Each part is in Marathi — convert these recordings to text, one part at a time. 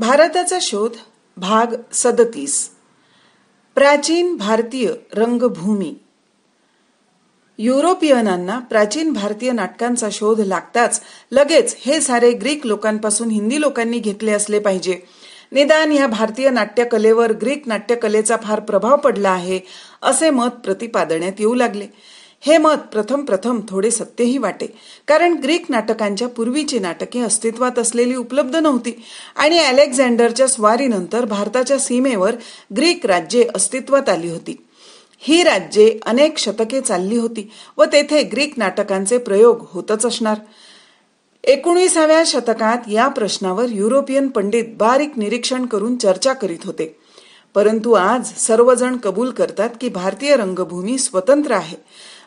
भारताचा शोध भाग सदतीस प्राचीन भारतीय रंगभूमी युरोपियनांना प्राचीन भारतीय नाटकांचा शोध लागताच लगेच हे सारे ग्रीक लोकांपासून हिंदी लोकांनी घेतले असले पाहिजे निदान या भारतीय नाट्यकलेवर ग्रीक नाट्यकलेचा फार प्रभाव पडला आहे असे मत प्रतिपादण्यात येऊ लागले हे मत प्रथम प्रथम थोडे सत्यही वाटे कारण ग्रीक नाटकांच्या पूर्वीची नाटके अस्तित्वात असलेली उपलब्ध नव्हती आणि अलेक्झांडरच्या स्वारीनंतर भारताच्या सीमेवर ग्रीक राज्ये अस्तित्वात आली होती ही राज्ये अनेक शतके चालली होती व तेथे ग्रीक नाटकांचे प्रयोग होतच असणार एकोणीसाव्या शतकात या प्रश्नावर युरोपियन पंडित बारीक निरीक्षण करून चर्चा करीत होते परंतु आज सर्वजण कबूल करतात की भारतीय रंगभूमी स्वतंत्र आहे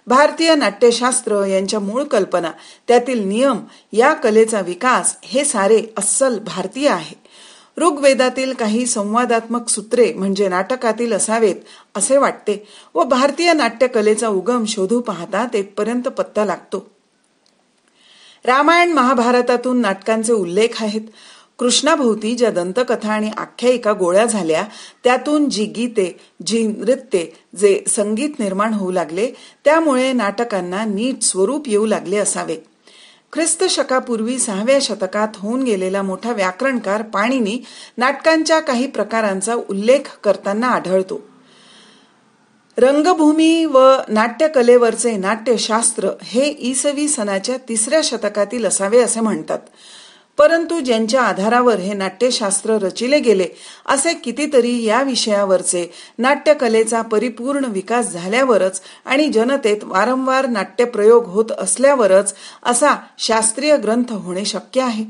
भारतीय नाट्यशास्त्र यांच्या मूळ कल्पना त्यातील नियम या कलेचा विकास हे सारे अस्सल भारतीय आहे ऋग्वेदातील काही संवादात्मक सूत्रे म्हणजे नाटकातील असावेत असे वाटते व भारतीय नाट्यकलेचा उगम शोधू पाहता तेथपर्यंत पत्ता लागतो रामायण महाभारतातून नाटकांचे उल्लेख आहेत कृष्णाभोवती ज्या दंतकथा आणि आख्यायिका गोळ्या झाल्या त्यातून जी गीते जी नृत्ये जे संगीत निर्माण होऊ लागले त्यामुळे नाटकांना नीट स्वरूप येऊ लागले असावे ख्रिस्त शकापूर्वी सहाव्या शतकात होऊन गेलेला मोठा व्याकरणकार पाणीनी नाटकांच्या काही प्रकारांचा उल्लेख करताना आढळतो रंगभूमी व नाट्यकलेवरचे नाट्यशास्त्र हे इसवी सनाच्या तिसऱ्या शतकातील असावे असे म्हणतात परंतु ज्यांच्या आधारावर हे नाट्यशास्त्र रचिले गेले असे कितीतरी या विषयावरचे नाट्यकलेचा परिपूर्ण विकास झाल्यावरच आणि जनतेत वारंवार नाट्यप्रयोग होत असल्यावरच असा शास्त्रीय ग्रंथ होणे शक्य आहे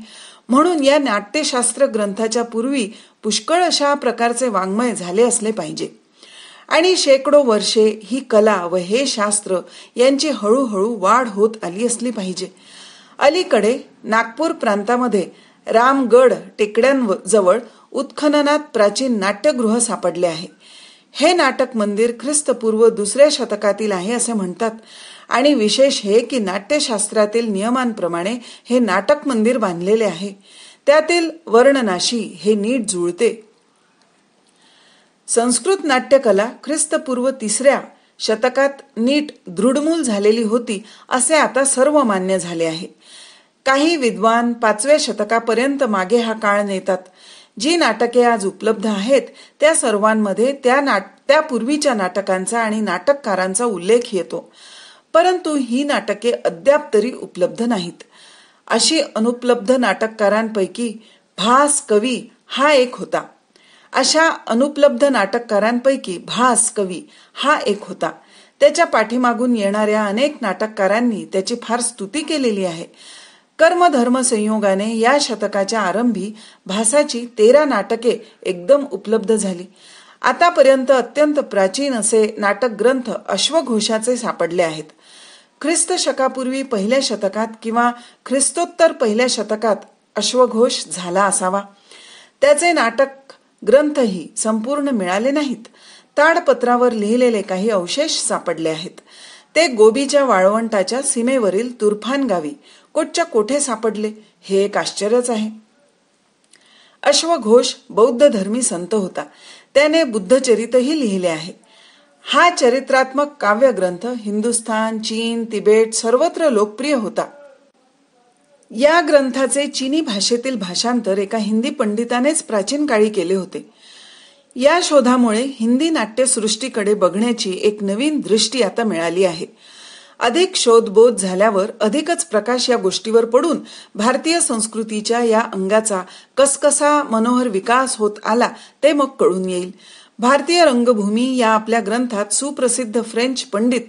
म्हणून या नाट्यशास्त्र ग्रंथाच्या पूर्वी पुष्कळ अशा प्रकारचे वाङ्मय झाले असले पाहिजे आणि शेकडो वर्षे ही कला व हे शास्त्र यांची हळूहळू वाढ होत आली असली पाहिजे अलीकडे नागपूर प्रांतामध्ये रामगड टेकड्यांजवळ उत्खननात प्राचीन नाट्यगृह सापडले आहे हे नाटक मंदिर ख्रिस्तपूर्व दुसऱ्या शतकातील आहे असे म्हणतात आणि विशेष हे की नाट्यशास्त्रातील नियमांप्रमाणे हे नाटक मंदिर बांधलेले आहे त्यातील वर्णनाशी हे नीट जुळते संस्कृत नाट्यकला ख्रिस्तपूर्व तिसऱ्या शतकात नीट दृढमूल झालेली होती असे आता सर्व मान्य झाले आहे काही विद्वान पाचव्या शतकापर्यंत मागे हा काळ नेतात जी नाटके आज उपलब्ध आहेत त्या सर्वांमध्ये त्या नाट त्या नाटकांचा आणि नाटककारांचा उल्लेख येतो परंतु ही नाटके अद्याप तरी उपलब्ध नाहीत अशी अनुपलब्ध नाटककारांपैकी भास कवी हा एक होता अशा अनुपलब्ध नाटककारांपैकी भास कवी हा एक होता त्याच्या पाठीमागून येणाऱ्या अनेक नाटककारांनी त्याची फार स्तुती केलेली आहे कर्मधर्म संयोगाने या शतकाच्या आरंभी भासाची तेरा नाटके एकदम उपलब्ध झाली आतापर्यंत अत्यंत प्राचीन असे नाटक ग्रंथ अश्वघोषाचे सापडले आहेत ख्रिस्त शकापूर्वी पहिल्या शतकात किंवा ख्रिस्तोत्तर पहिल्या शतकात अश्वघोष झाला असावा त्याचे नाटक ग्रंथही संपूर्ण मिळाले नाहीत ताडपत्रावर लिहिलेले काही अवशेष सापडले आहेत ते गोबीच्या वाळवंटाच्या सीमेवरील तुरफान गावी कोटच्या कोठे सापडले हे एक आश्चर्यच आहे अश्वघोष बौद्ध धर्मी संत होता त्याने बुद्धचरितही लिहिले आहे हा चरित्रात्मक काव्यग्रंथ हिंदुस्थान चीन तिबेट सर्वत्र लोकप्रिय होता या ग्रंथाचे चीनी भाषेतील भाषांतर एका हिंदी पंडितानेच प्राचीन काळी केले होते या शोधामुळे हिंदी नाट्यसृष्टीकडे बघण्याची एक नवीन दृष्टी आता मिळाली आहे अधिक शोधबोध झाल्यावर अधिकच प्रकाश या गोष्टीवर पडून भारतीय संस्कृतीच्या या अंगाचा कसकसा मनोहर विकास होत आला ते मग कळून येईल भारतीय रंगभूमी या आपल्या ग्रंथात सुप्रसिद्ध फ्रेंच पंडित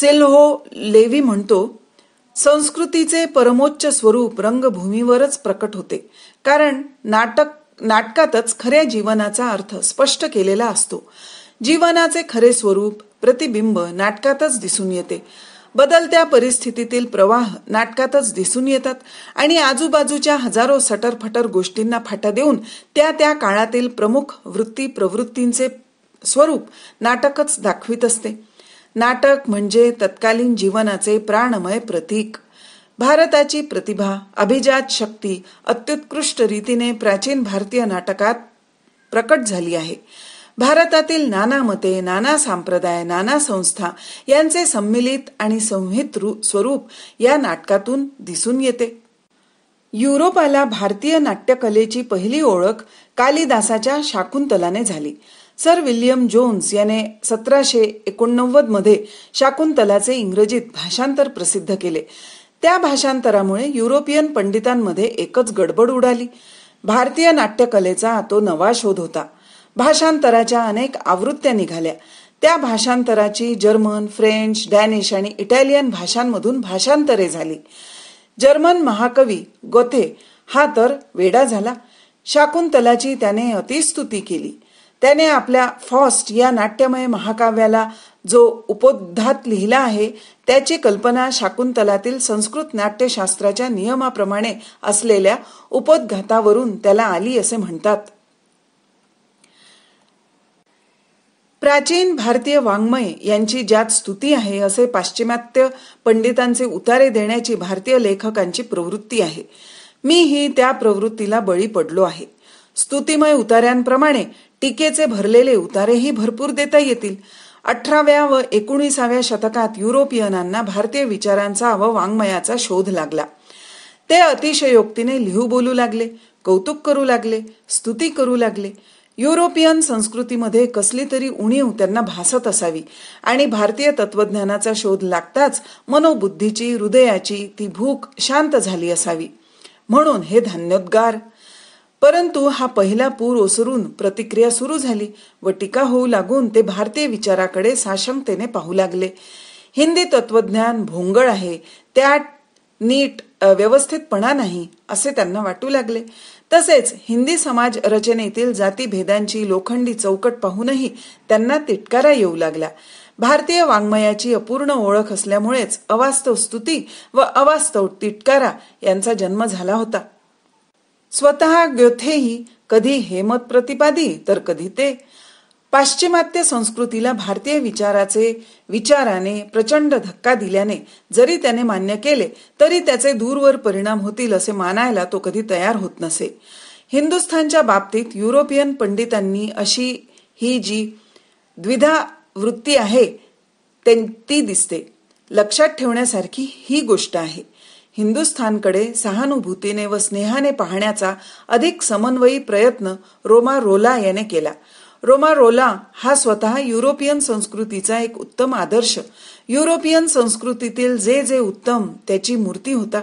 सेल्हो लेवी म्हणतो संस्कृतीचे परमोच्च स्वरूप रंगभूमीवरच प्रकट होते कारण नाटक नाटकातच खऱ्या जीवनाचा अर्थ स्पष्ट केलेला असतो जीवनाचे खरे स्वरूप प्रतिबिंब नाटकातच दिसून येते बदलत्या परिस्थितीतील प्रवाह नाटकातच दिसून येतात आणि आजूबाजूच्या हजारो सटरफटर गोष्टींना फाटा देऊन त्या त्या काळातील प्रमुख वृत्ती प्रवृत्तींचे स्वरूप नाटकच दाखवित असते नाटक म्हणजे तत्कालीन जीवनाचे प्राणमय प्रतीक भारताची प्रतिभा अभिजात शक्ती अत्युत्कृष्ट रीतीने प्राचीन भारतीय नाटकात प्रकट झाली आहे भारतातील नाना मते नाना संप्रदाय नाना संस्था यांचे संमिलित आणि संहित स्वरूप या नाटकातून दिसून येते युरोपाला भारतीय नाट्यकलेची पहिली ओळख कालिदासाच्या शाकुंतलाने झाली सर विल्यम जोन्स याने सतराशे एकोणनव्वद मध्ये शाकुंतलाचे इंग्रजीत भाषांतर प्रसिद्ध केले त्या भाषांतरामुळे युरोपियन पंडितांमध्ये एकच गडबड उडाली भारतीय नाट्यकलेचा तो नवा शोध होता भाषांतराच्या अनेक आवृत्त्या निघाल्या त्या भाषांतराची जर्मन फ्रेंच डॅनिश आणि इटालियन भाषांमधून भाषांतरे झाली जर्मन महाकवी गोथे हा तर वेडा झाला शाकुंतलाची त्याने अतिस्तुती केली त्याने आपल्या फॉस्ट या नाट्यमय महाकाव्याला जो उपोद्धात लिहिला आहे त्याची कल्पना शाकुंतलातील संस्कृत नाट्यशास्त्राच्या नियमाप्रमाणे असलेल्या उपोद्घातावरून त्याला आली असे म्हणतात प्राचीन भारतीय वाङ्मय यांची ज्यात स्तुती आहे असे पाश्चिमात्य पंडितांचे उतारे देण्याची भारतीय लेखकांची प्रवृत्ती आहे मी ही त्या प्रवृत्तीला बळी पडलो आहे स्तुतिमय उतार्यांप्रमाणे टीकेचे भरलेले उतारेही भरपूर देता येतील अठराव्या व एकोणीसाव्या शतकात युरोपियनांना भारतीय विचारांचा व वाङ्मयाचा शोध लागला ते अतिशयोक्तीने लिहू बोलू लागले कौतुक करू लागले स्तुती करू लागले युरोपियन संस्कृतीमध्ये कसली तरी उणीव त्यांना भासत असावी आणि भारतीय तत्वज्ञानाचा शोध लागताच मनोबुद्धीची हृदयाची ती भूक शांत झाली असावी म्हणून हे धान्योद्गार परंतु हा पहिला पूर ओसरून प्रतिक्रिया सुरू झाली व टीका होऊ लागून ते भारतीय विचाराकडे साशंकतेने पाहू लागले हिंदी तत्वज्ञान भोंगळ आहे त्या नीट व्यवस्थितपणा नाही असे त्यांना वाटू लागले तसेच हिंदी समाज रचनेतील जातीभेदांची लोखंडी चौकट पाहूनही त्यांना तिटकारा येऊ लागला भारतीय वाङ्मयाची अपूर्ण ओळख असल्यामुळेच अवास्तव स्तुती व अवास्तव तिटकारा यांचा जन्म झाला होता स्वतः ग्योथेही कधी हेमत प्रतिपादी तर कधी ते पाश्चिमात्य संस्कृतीला भारतीय विचाराचे विचाराने प्रचंड धक्का दिल्याने जरी त्याने मान्य केले तरी त्याचे दूरवर परिणाम होतील असे मानायला तो कधी तयार होत नसे हिंदुस्थानच्या बाबतीत युरोपियन पंडितांनी अशी ही जी द्विधा वृत्ती आहे ती दिसते लक्षात ठेवण्यासारखी ही गोष्ट आहे हिंदुस्थानकडे सहानुभूतीने व स्नेहाने पाहण्याचा अधिक समन्वयी प्रयत्न रोमा रोला याने केला रोमारोला हा स्वतः युरोपियन संस्कृतीचा एक उत्तम आदर्श युरोपियन संस्कृतीतील जे जे उत्तम त्याची मूर्ती होता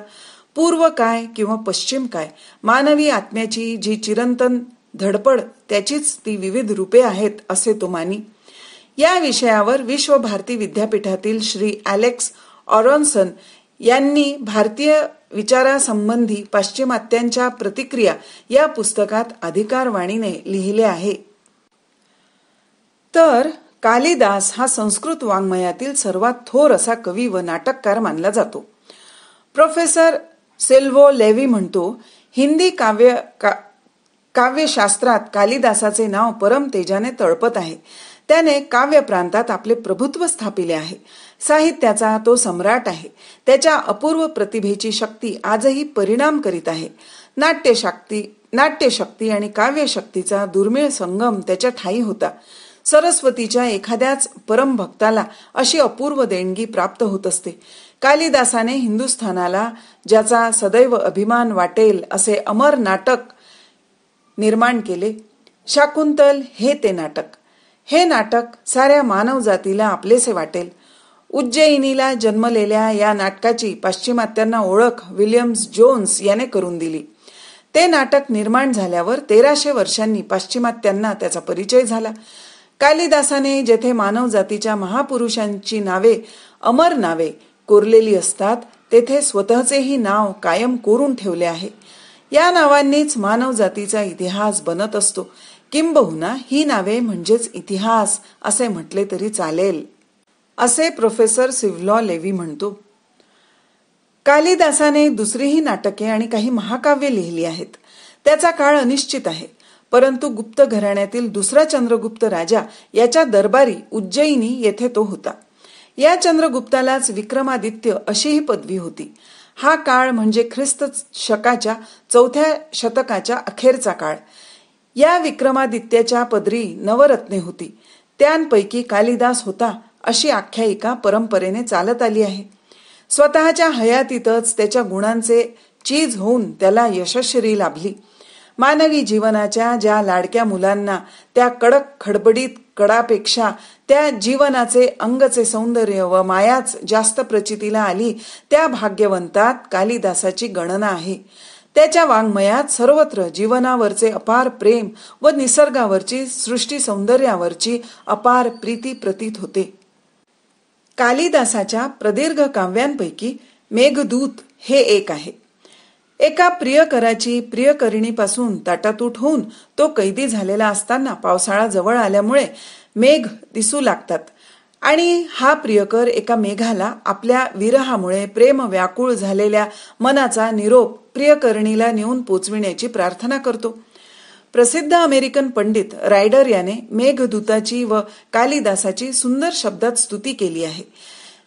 पूर्व काय किंवा पश्चिम काय मानवी आत्म्याची जी चिरंतन धडपड त्याचीच ती विविध रूपे आहेत असे तो मानी या विषयावर विश्व भारती विद्यापीठातील श्री अलेक्स ऑरॉन्सन यांनी भारतीय विचारासंबंधी पाश्चिमात्यांच्या प्रतिक्रिया या पुस्तकात अधिकारवाणीने लिहिले आहे तर कालिदास हा संस्कृत वाङ्मयातील सर्वात थोर असा कवी व नाटककार मानला जातो प्रोफेसर सेल्वो लेव्ही म्हणतो हिंदी काव्य का काव्यशास्त्रात कालिदासाचे नाव परम तेजाने तळपत आहे त्याने काव्य प्रांतात आपले प्रभुत्व स्थापिले आहे साहित्याचा तो सम्राट आहे त्याच्या अपूर्व प्रतिभेची शक्ती आजही परिणाम करीत आहे नाट्यशक्ती नाट्यशक्ती आणि काव्यशक्तीचा दुर्मिळ संगम त्याच्या ठाई होता सरस्वतीच्या एखाद्याच परमभक्ताला अशी अपूर्व देणगी प्राप्त होत असते कालिदासाने हिंदुस्थानाला ज्याचा सदैव अभिमान वाटेल असे अमर नाटक निर्माण केले शाकुंतल हे ते नाटक हे नाटक साऱ्या जातीला आपलेसे वाटेल उज्जयिनीला जन्मलेल्या या नाटकाची पाश्चिमात्यांना ओळख विलियम्स जोन्स याने करून दिली ते नाटक निर्माण झाल्यावर तेराशे वर्षांनी पाश्चिमात्यांना त्याचा परिचय झाला कालिदासाने जेथे मानवजातीच्या महापुरुषांची नावे अमर नावे कोरलेली असतात तेथे स्वतःचेही नाव कायम कोरून ठेवले आहे या नावांनीच मानवजातीचा इतिहास बनत असतो किंबहुना ही नावे म्हणजेच इतिहास असे म्हटले तरी चालेल असे प्रोफेसर सिव्हलॉ लेवी म्हणतो कालिदासाने दुसरीही नाटके आणि काही महाकाव्य लिहिली आहेत त्याचा काळ अनिश्चित आहे परंतु गुप्त घराण्यातील दुसरा चंद्रगुप्त राजा याच्या दरबारी उज्जैनी येथे तो होता या चंद्रगुप्तालाच विक्रमादित्य अशी ही पदवी होती हा काळ म्हणजे ख्रिस्त शकाच्या चौथ्या शतकाच्या अखेरचा काळ या विक्रमादित्याच्या पदरी नवरत्ने होती त्यांपैकी कालिदास होता अशी आख्यायिका परंपरेने चालत आली आहे स्वतःच्या हयातीतच त्याच्या गुणांचे चीज होऊन त्याला यशस्वी लाभली मानवी जीवनाच्या ज्या लाडक्या मुलांना त्या कडक खडबडीत कडापेक्षा त्या जीवनाचे अंगचे सौंदर्य व मायाच जास्त प्रचितीला आली त्या भाग्यवंतात कालिदासाची गणना आहे त्याच्या वाङ्मयात सर्वत्र जीवनावरचे अपार प्रेम व निसर्गावरची सृष्टी सौंदर्यावरची अपार प्रीती प्रतीत होते कालिदासाच्या प्रदीर्घ काव्यांपैकी मेघदूत हे एक आहे एका प्रियकराची प्रियकरिणीपासून ताटातूट होऊन तो कैदी झालेला असताना पावसाळा जवळ आल्यामुळे मेघ दिसू लागतात आणि हा प्रियकर एका मेघाला आपल्या विरहामुळे प्रेम व्याकुळ झालेल्या मनाचा निरोप प्रियकरणीला नेऊन पोचविण्याची प्रार्थना करतो प्रसिद्ध अमेरिकन पंडित रायडर याने मेघदूताची व कालिदासाची सुंदर शब्दात स्तुती केली आहे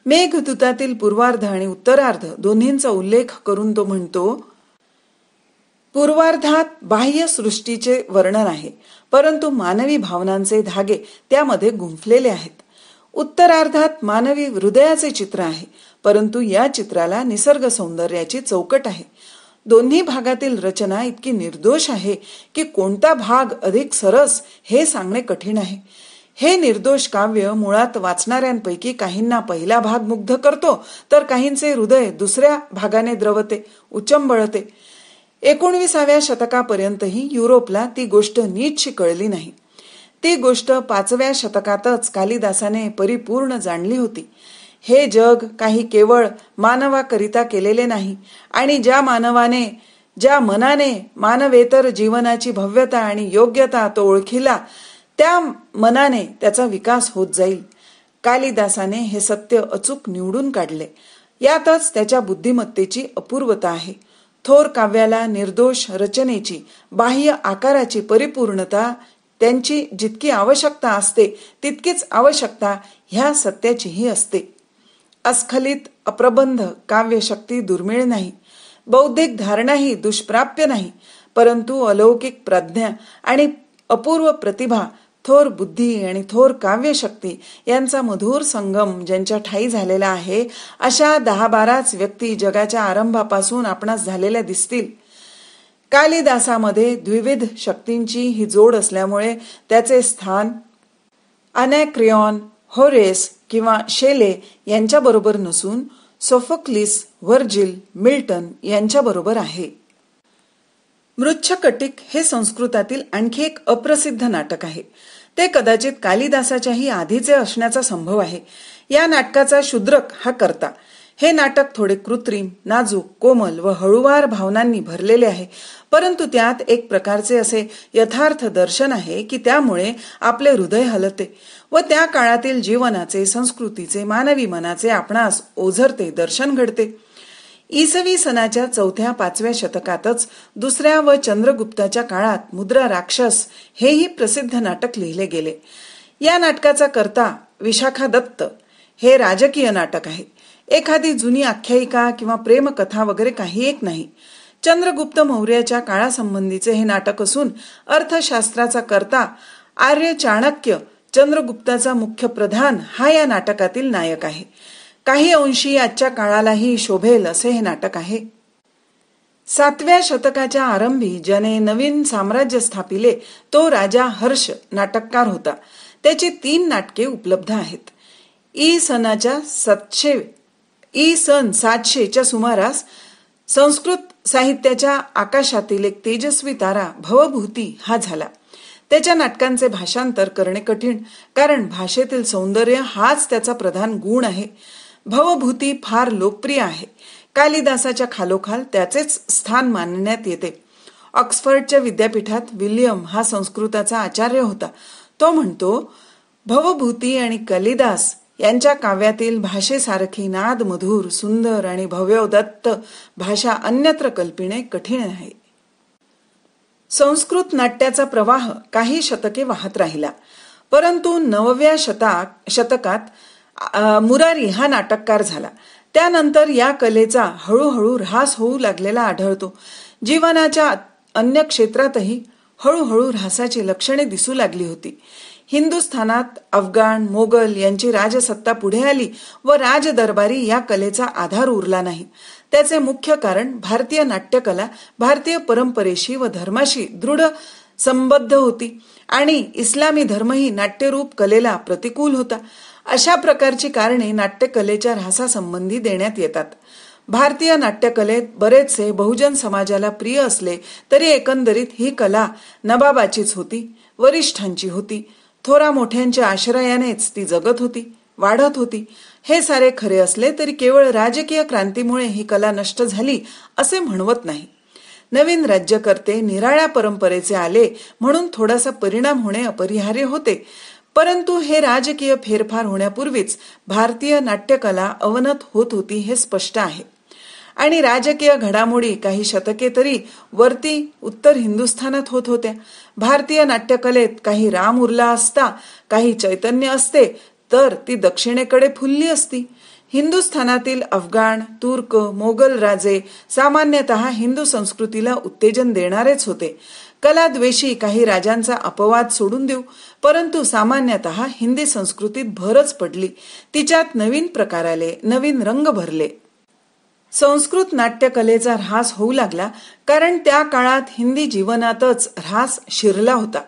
मेघदूतातील पूर्वार्ध आणि उत्तरार्ध दोन्हींचा उल्लेख करून तो म्हणतो पूर्वार्धात बाह्य सृष्टीचे वर्णन आहे परंतु मानवी भावनांचे धागे त्यामध्ये गुंफलेले आहेत उत्तरार्धात मानवी हृदयाचे चित्र आहे परंतु या चित्राला निसर्ग सौंदर्याची चौकट आहे दोन्ही भागातील रचना इतकी निर्दोष आहे की कोणता भाग अधिक सरस हे सांगणे कठीण आहे हे निर्दोष काव्य मुळात वाचणाऱ्यांपैकी काहींना पहिला भाग मुग्ध करतो तर काहींचे हृदय दुसऱ्या भागाने द्रवते उचंबळते एकोणविसाव्या शतकापर्यंतही युरोपला ती गोष्ट नीटशी कळली नाही ती गोष्ट पाचव्या शतकातच कालिदासाने परिपूर्ण जाणली होती हे जग काही केवळ मानवाकरिता केलेले नाही आणि ज्या मानवाने ज्या मनाने मानवेतर जीवनाची भव्यता आणि योग्यता तो ओळखिला त्या मनाने त्याचा विकास होत जाईल कालिदासाने हे सत्य अचूक निवडून काढले यातच त्याच्या बुद्धिमत्तेची अपूर्वता आहे थोर काव्याला निर्दोष रचनेची बाह्य आकाराची परिपूर्णता त्यांची जितकी आवश्यकता असते तितकीच आवश्यकता ह्या सत्याचीही असते अस्खलित अप्रबंध काव्यशक्ती दुर्मिळ नाही बौद्धिक धारणाही दुष्प्राप्य नाही परंतु अलौकिक प्रज्ञा आणि अपूर्व प्रतिभा थोर बुद्धी आणि थोर काव्यशक्ती यांचा मधुर संगम ज्यांच्या ठाई झालेला आहे अशा दहा बाराच व्यक्ती जगाच्या आरंभापासून आपणास झालेल्या दिसतील कालिदासामध्ये द्विविध शक्तींची ही जोड असल्यामुळे त्याचे स्थान अनॅक्रियॉन होरेस किंवा शेले यांच्याबरोबर नसून सोफोक्लिस व्हर्जिल मिल्टन यांच्याबरोबर आहे मृच्छकटिक हे संस्कृतातील आणखी एक अप्रसिद्ध नाटक आहे ते कदाचित कालिदासाच्याही आधीचे असण्याचा संभव आहे या नाटकाचा शूद्रक हा करता हे नाटक थोडे कृत्रिम नाजूक कोमल व हळूवार भावनांनी भरलेले आहे परंतु त्यात एक प्रकारचे असे यथार्थ दर्शन आहे की त्यामुळे आपले हृदय हलते व त्या काळातील जीवनाचे संस्कृतीचे मानवी मनाचे आपणास ओझरते दर्शन घडते इसवी सनाच्या चौथ्या पाचव्या शतकातच दुसऱ्या व चंद्रगुप्ताच्या काळात मुद्रा राक्षस हेही प्रसिद्ध नाटक लिहिले गेले या नाटकाचा करता विशाखा दत्त हे राजकीय नाटक आहे एखादी जुनी आख्यायिका किंवा प्रेमकथा वगैरे काही एक नाही चंद्रगुप्त मौर्याच्या काळासंबंधीचे हे नाटक असून अर्थशास्त्राचा करता आर्य चाणक्य चंद्रगुप्ताचा मुख्य प्रधान हा या नाटकातील नायक आहे काही अंशी आजच्या काळालाही शोभेल असे हे नाटक आहे सातव्या शतकाच्या आरंभी ज्याने नवीन साम्राज्य स्थापिले तो राजा हर्ष नाटककार होता त्याची तीन नाटके उपलब्ध आहेत ई सनाच्या सातशे ई सन सातशेच्या सुमारास संस्कृत साहित्याच्या आकाशातील एक तेजस्वी तारा भवभूती हा झाला त्याच्या नाटकांचे भाषांतर करणे कठीण कारण भाषेतील सौंदर्य हाच त्याचा प्रधान गुण आहे भवभूती फार लोकप्रिय आहे कालिदासाच्या खालोखाल त्याचेच स्थान मानण्यात येते ऑक्सफर्डच्या विद्यापीठात विल्यम हा संस्कृताचा आचार्य होता तो म्हणतो भवभूती आणि कालिदास यांच्या काव्यातील भाषेसारखी नाद मधुर सुंदर आणि भव्योदत्त भाषा अन्यत्र कल्पिणे कठीण आहे संस्कृत नाट्याचा प्रवाह काही शतके वाहत राहिला परंतु नवव्या शता शतकात मुरारी हा नाटककार झाला त्यानंतर या कलेचा हळूहळू ऱ्हास होऊ लागलेला आढळतो जीवनाच्या अन्य क्षेत्रातही हळूहळू ऱ्हासाची लक्षणे दिसू लागली होती हिंदुस्थानात अफगाण मोगल यांची राजसत्ता पुढे आली व राजदरबारी या कलेचा आधार उरला नाही त्याचे मुख्य कारण भारतीय नाट्यकला भारतीय परंपरेशी व धर्माशी दृढ संबद्ध होती आणि इस्लामी धर्मही नाट्यरूप कलेला प्रतिकूल होता अशा प्रकारची कारणे नाट्यकलेच्या ऱ्हासासंबंधी देण्यात येतात भारतीय नाट्यकलेत बरेचसे बहुजन समाजाला प्रिय असले तरी एकंदरीत ही कला नबाबाचीच होती वरिष्ठांची होती थोरा मोठ्यांच्या आश्रयानेच ती जगत होती वाढत होती हे सारे खरे असले तरी केवळ राजकीय क्रांतीमुळे ही कला नष्ट झाली असे म्हणवत नाही नवीन राज्यकर्ते निराळ्या परंपरेचे आले म्हणून थोडासा परिणाम होणे अपरिहार्य होते परंतु हे राजकीय फेरफार होण्यापूर्वीच भारतीय नाट्यकला अवनत होत होती हे स्पष्ट आहे आणि राजकीय घडामोडी काही शतके तरी वरती उत्तर हिंदुस्थानात होत होत्या भारतीय नाट्यकलेत काही राम उरला असता काही चैतन्य असते तर ती दक्षिणेकडे फुलली असती हिंदुस्थानातील अफगाण तुर्क मोगल राजे सामान्यत हिंदू संस्कृतीला उत्तेजन देणारेच होते कलाद्वेषी काही राजांचा अपवाद सोडून देऊ परंतु सामान्यत हिंदी संस्कृतीत भरच पडली तिच्यात नवीन प्रकार आले नवीन रंग भरले संस्कृत नाट्यकलेचा ऱ्हास होऊ लागला कारण त्या काळात हिंदी जीवनातच ऱ्हास शिरला होता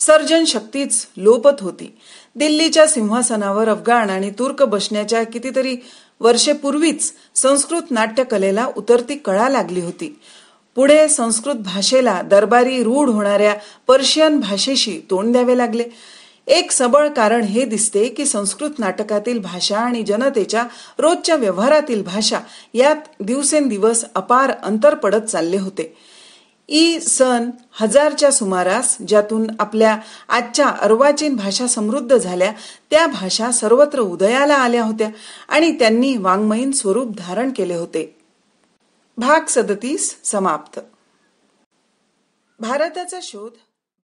सर्जन शक्तीच लोपत होती दिल्लीच्या सिंहासनावर अफगाण आणि तुर्क बसण्याच्या कितीतरी वर्षेपूर्वीच संस्कृत नाट्यकलेला उतरती कळा लागली होती पुढे संस्कृत भाषेला दरबारी रूढ होणाऱ्या पर्शियन भाषेशी तोंड द्यावे लागले एक सबळ कारण हे दिसते की संस्कृत नाटकातील भाषा आणि जनतेच्या रोजच्या व्यवहारातील भाषा यात दिवसेंदिवस अपार अंतर पडत चालले होते ई सन हजारच्या सुमारास ज्यातून आपल्या आजच्या अर्वाचीन भाषा समृद्ध झाल्या त्या भाषा सर्वत्र उदयाला आल्या होत्या आणि त्यांनी वाङ्मयीन स्वरूप धारण केले होते भाग सदतीस समाप्त भारताचा शोध